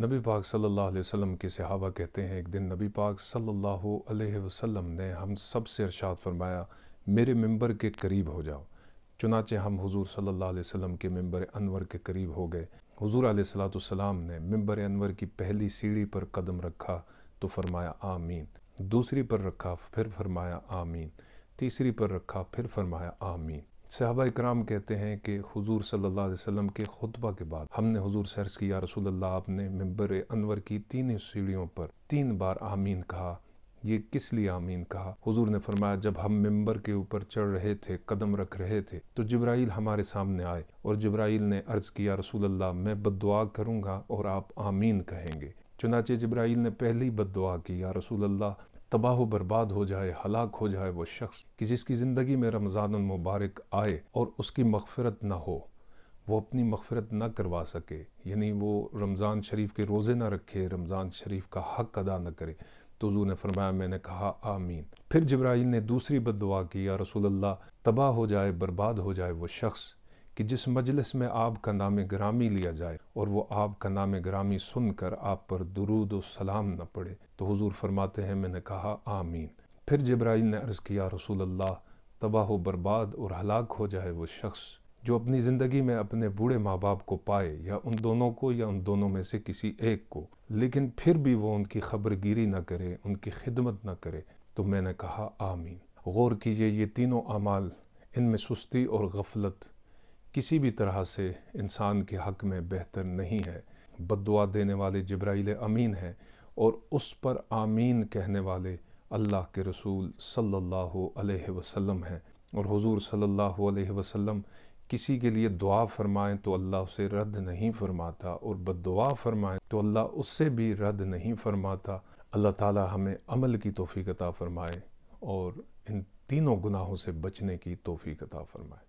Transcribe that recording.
नबी पाक सल्लल्लाहु अलैहि वसल्लम के सहाबा कहते हैं एक दिन नबी पाक सल्लल्लाहु अलैहि वसल्लम ने हम सब से इरशाद फरमाया मेरे मेंबर के करीब हो जाओ चुनाचे हम हुजूर सल्लल्लाहु अलैहि वसल्लम के मेंबर अनवर के करीब हो गए हुजूर सलाम ने मेंबर अनवर की पहली सीढ़ी पर कदम रखा तो फरमाया आमीन दूसरी पर रखा फिर फरमाया आमीन तीसरी पर रखा फिर फरमाया आमीन सहाबा कराम कहते हैं कि हुजूर सल्लल्लाहु अलैहि वसल्लम के खुतबा के बाद हमने हुजूर से अर्ज़ किया रसूलल्लाह आपने मंबर अनवर की तीन सीढ़ियों पर तीन बार आमीन कहा ये किस लिए आमीन कहा हुजूर ने फरमाया जब हम मेंबर के ऊपर चढ़ रहे थे कदम रख रहे थे तो जब्राइल हमारे सामने आए और जब्राइल ने अर्ज़ किया रसूल अल्लाह मैं बदुआ करूँगा और आप आमीन कहेंगे चुनाचे जब्राइल ने पहली बददुआ की या रसूल अल्लाह तबाह बर्बाद हो जाए हलाक हो जाए वो शख्स कि जिसकी ज़िंदगी में रमज़ान मुबारक आए और उसकी मगफरत ना हो वो अपनी मगफरत ना करवा सके यानी वो रमज़ान शरीफ के रोज़े ना रखे रमज़ान शरीफ का हक अदा ना करे तो जू ने फरमाया मैंने कहा आमीन फिर जब्राइल ने दूसरी बद दुआ की या रसूल अल्लाह तबाह हो जाए बर्बाद हो जाए वो शख्स कि जिस मजलिस में आपका नाम ग्रामी लिया जाए और वो आपका नाम ग्रामी सुनकर आप पर दरूद सलाम न पड़े तो हुजूर फरमाते हैं मैंने कहा आमीन फिर जब्राइल ने अर्ज़ किया रसूल अल्लाह तबाह बर्बाद और हलाक हो जाए वो शख्स जो अपनी ज़िंदगी में अपने बूढ़े माँ बाप को पाए या उन दोनों को या उन दोनों में से किसी एक को लेकिन फिर भी वो उनकी खबरगिरी ना करे उनकी खिदमत ना करे तो मैंने कहा आमीन गौर कीजिए ये तीनों अमाल इनमें सुस्ती और गफलत किसी भी तरह से इंसान के हक में बेहतर नहीं है बदुआ देने वाले जब्राइल अमीन हैं और उस पर आमीन कहने वाले अल्लाह के रसूल सल्लल्लाहु अलैहि वसल्लम हैं और हुजूर सल्लल्लाहु अलैहि वसल्लम किसी के लिए दुआ फरमाएं तो अल्लाह उसे रद्द नहीं फरमाता और बदुआ फरमाएं तो अल्लाह उससे भी रद्द नहीं फरमाता अल्लाह ताला हमें अमल की तोफ़ी अता फ़रमाए और इन तीनों गुनाहों से बचने की तोफ़ी अता फ़रमाए